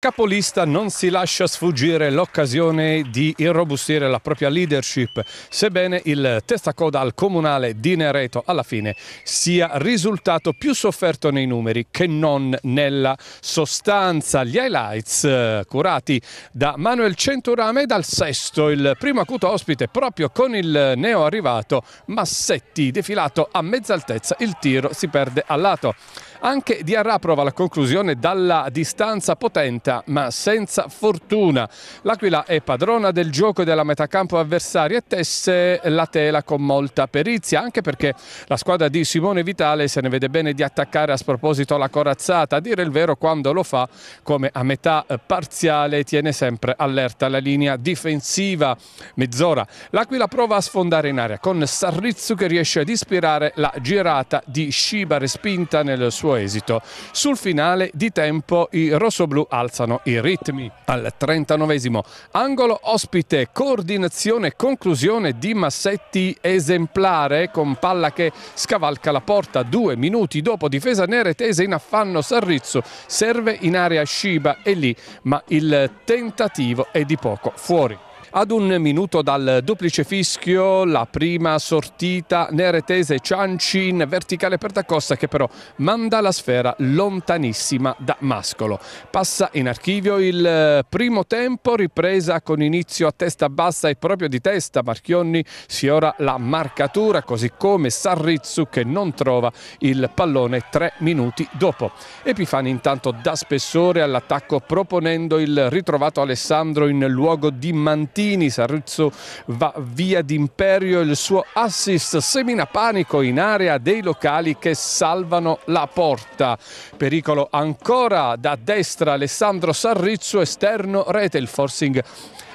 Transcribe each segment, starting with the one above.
capolista non si lascia sfuggire l'occasione di irrobustire la propria leadership, sebbene il testacoda al comunale di Nereto alla fine sia risultato più sofferto nei numeri che non nella sostanza. Gli highlights eh, curati da Manuel Centurame e dal sesto, il primo acuto ospite proprio con il neo arrivato Massetti, defilato a mezza altezza, il tiro si perde a lato. Anche Diarra prova la conclusione dalla distanza potente ma senza fortuna. L'Aquila è padrona del gioco e della campo avversaria e tesse la tela con molta perizia anche perché la squadra di Simone Vitale se ne vede bene di attaccare a sproposito la corazzata. A dire il vero quando lo fa come a metà parziale tiene sempre allerta la linea difensiva. Mezz'ora l'Aquila prova a sfondare in aria con Sarrizzu che riesce ad ispirare la girata di Shiba respinta nel suo suo esito. Sul finale di tempo i rossoblù alzano i ritmi. Al 39 angolo ospite, coordinazione, conclusione di Massetti esemplare con palla che scavalca la porta. Due minuti dopo difesa nera e neretese in affanno Sarrizzo serve in area Shiba e lì, ma il tentativo è di poco fuori. Ad un minuto dal duplice fischio la prima sortita neretese Ciancin verticale per D'Acosta che però manda la sfera lontanissima da Mascolo. Passa in archivio il eh, primo tempo, ripresa con inizio a testa bassa e proprio di testa Marchionni sfiora la marcatura così come Sarrizzu che non trova il pallone tre minuti dopo. Epifani intanto dà spessore all'attacco proponendo il ritrovato Alessandro in luogo di mantenimento Berrettini, Sarruzzo va via d'imperio, il suo assist semina panico in area dei locali che salvano la porta. Pericolo ancora da destra Alessandro Sarrizzo, esterno rete, il forcing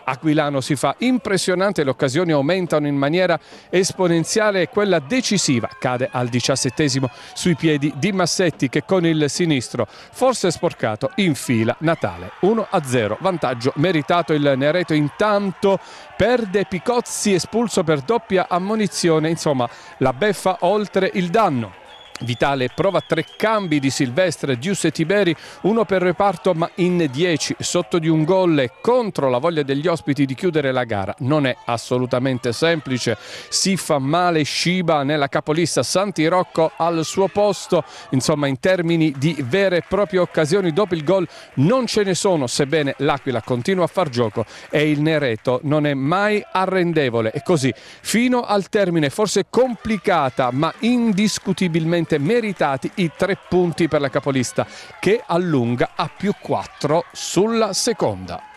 Aquilano si fa impressionante, le occasioni aumentano in maniera esponenziale e quella decisiva cade al diciassettesimo sui piedi di Massetti che con il sinistro forse sporcato infila Natale 1-0, vantaggio meritato il Nereto intanto perde Picozzi espulso per doppia ammonizione, insomma la beffa oltre il danno. Vitale prova tre cambi di Silvestre, Gius e Tiberi, uno per reparto ma in 10, sotto di un gol e contro la voglia degli ospiti di chiudere la gara. Non è assolutamente semplice, si fa male Shiba nella capolista Santi Rocco al suo posto, insomma in termini di vere e proprie occasioni dopo il gol non ce ne sono, sebbene l'Aquila continua a far gioco e il Nereto non è mai arrendevole e così fino al termine forse complicata ma indiscutibilmente assolutamente meritati i tre punti per la capolista che allunga a più 4 sulla seconda.